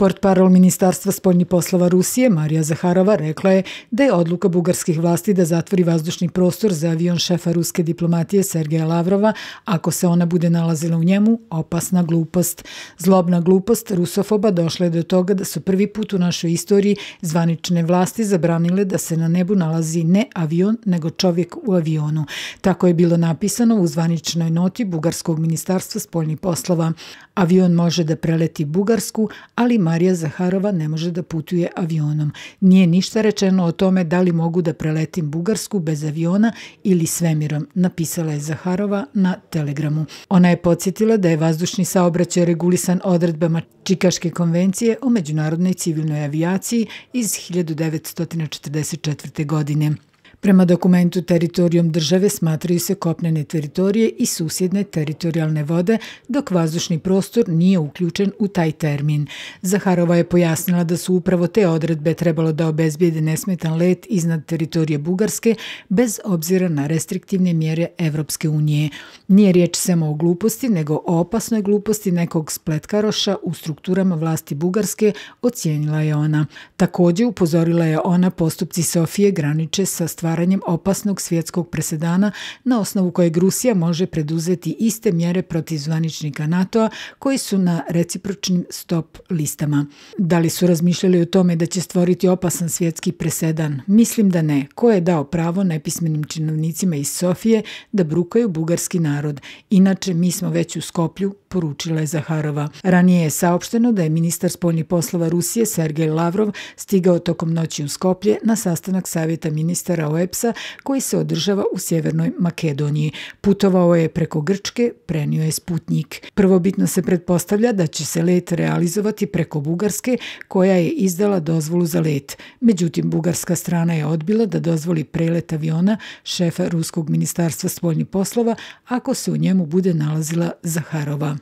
Port parol Ministarstva spoljnih poslova Rusije Marija Zaharova rekla je da je odluka bugarskih vlasti da zatvori vazdušni prostor za avion šefa ruske diplomatije Sergeja Lavrova, ako se ona bude nalazila u njemu, opasna glupost. Zlobna glupost rusofoba došla je do toga da su prvi put u našoj istoriji zvanične vlasti zabranile da se na nebu nalazi ne avion, nego čovjek u avionu. Tako je bilo napisano u zvaničnoj noti Bugarskog ministarstva spoljnih poslova. Avion može da preleti Bugarsku, ali ima Marija Zaharova ne može da putuje avionom. Nije ništa rečeno o tome da li mogu da preletim Bugarsku bez aviona ili svemirom, napisala je Zaharova na Telegramu. Ona je podsjetila da je vazdušni saobraćaj regulisan odredbama Čikaške konvencije o međunarodnoj civilnoj avijaciji iz 1944. godine. Prema dokumentu teritorijom države smatraju se kopnene teritorije i susjedne teritorijalne vode, dok vazdušni prostor nije uključen u taj termin. Zaharova je pojasnila da su upravo te odredbe trebalo da obezbijede nesmetan let iznad teritorije Bugarske, bez obzira na restriktivne mjere Evropske unije. Nije riječ samo o gluposti, nego o opasnoj gluposti nekog spletkaroša u strukturama vlasti Bugarske, ocijenila je ona. Također upozorila je ona postupci Sofije graniče sa stvarnosti stvaranjem opasnog svjetskog presedana na osnovu kojeg Rusija može preduzeti iste mjere protiv zvaničnika NATO-a koji su na recipročnim stop listama. Da li su razmišljali o tome da će stvoriti opasan svjetski presedan? Mislim da ne. Ko je dao pravo nepismenim činovnicima iz Sofije da brukaju bugarski narod? Inače, mi smo već u Skoplju, poručila je Zaharova. Ranije je saopšteno da je ministar spoljnih poslova Rusije Sergej Lavrov stigao tokom noći u Skoplje na sastanak Savjeta ministara OE OEPS-a koji se održava u Sjevernoj Makedoniji. Putovao je preko Grčke, prenio je Sputnik. Prvobitno se pretpostavlja da će se let realizovati preko Bugarske koja je izdala dozvolu za let. Međutim, bugarska strana je odbila da dozvoli prelet aviona šefa Ruskog ministarstva spoljnih poslova ako se u njemu bude nalazila Zaharova.